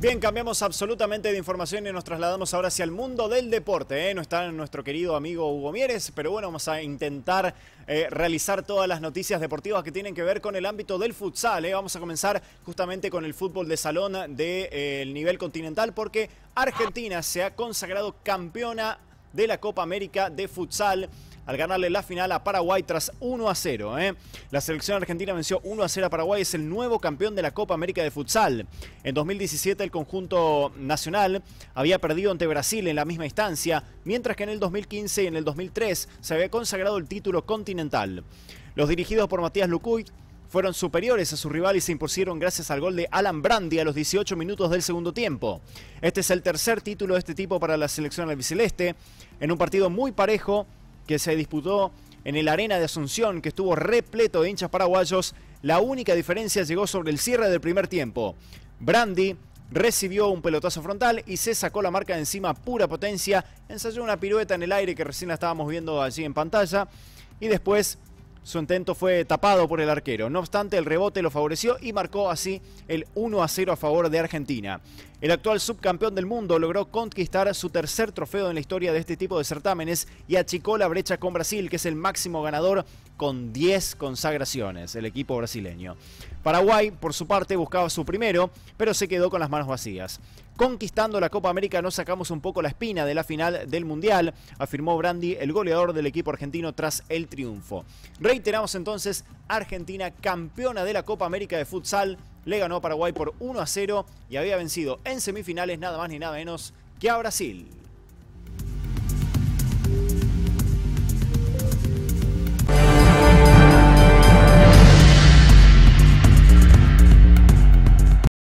Bien, cambiamos absolutamente de información y nos trasladamos ahora hacia el mundo del deporte. ¿eh? No está nuestro querido amigo Hugo Mieres, pero bueno, vamos a intentar eh, realizar todas las noticias deportivas que tienen que ver con el ámbito del futsal. ¿eh? Vamos a comenzar justamente con el fútbol de salón del nivel continental porque Argentina se ha consagrado campeona de la Copa América de Futsal al ganarle la final a Paraguay tras 1 a 0. ¿eh? La selección argentina venció 1 a 0 a Paraguay, es el nuevo campeón de la Copa América de Futsal. En 2017 el conjunto nacional había perdido ante Brasil en la misma instancia, mientras que en el 2015 y en el 2003 se había consagrado el título continental. Los dirigidos por Matías Lucuy fueron superiores a su rival y se impusieron gracias al gol de Alan Brandi a los 18 minutos del segundo tiempo. Este es el tercer título de este tipo para la selección albiceleste. En un partido muy parejo, que se disputó en el Arena de Asunción, que estuvo repleto de hinchas paraguayos, la única diferencia llegó sobre el cierre del primer tiempo. Brandy recibió un pelotazo frontal y se sacó la marca de encima pura potencia, ensayó una pirueta en el aire que recién la estábamos viendo allí en pantalla y después su intento fue tapado por el arquero. No obstante, el rebote lo favoreció y marcó así el 1 a 0 a favor de Argentina. El actual subcampeón del mundo logró conquistar su tercer trofeo en la historia de este tipo de certámenes y achicó la brecha con Brasil, que es el máximo ganador con 10 consagraciones, el equipo brasileño. Paraguay, por su parte, buscaba su primero, pero se quedó con las manos vacías. Conquistando la Copa América nos sacamos un poco la espina de la final del Mundial, afirmó Brandi, el goleador del equipo argentino tras el triunfo. Reiteramos entonces, Argentina campeona de la Copa América de futsal, le ganó a Paraguay por 1 a 0 y había vencido en semifinales nada más ni nada menos que a Brasil.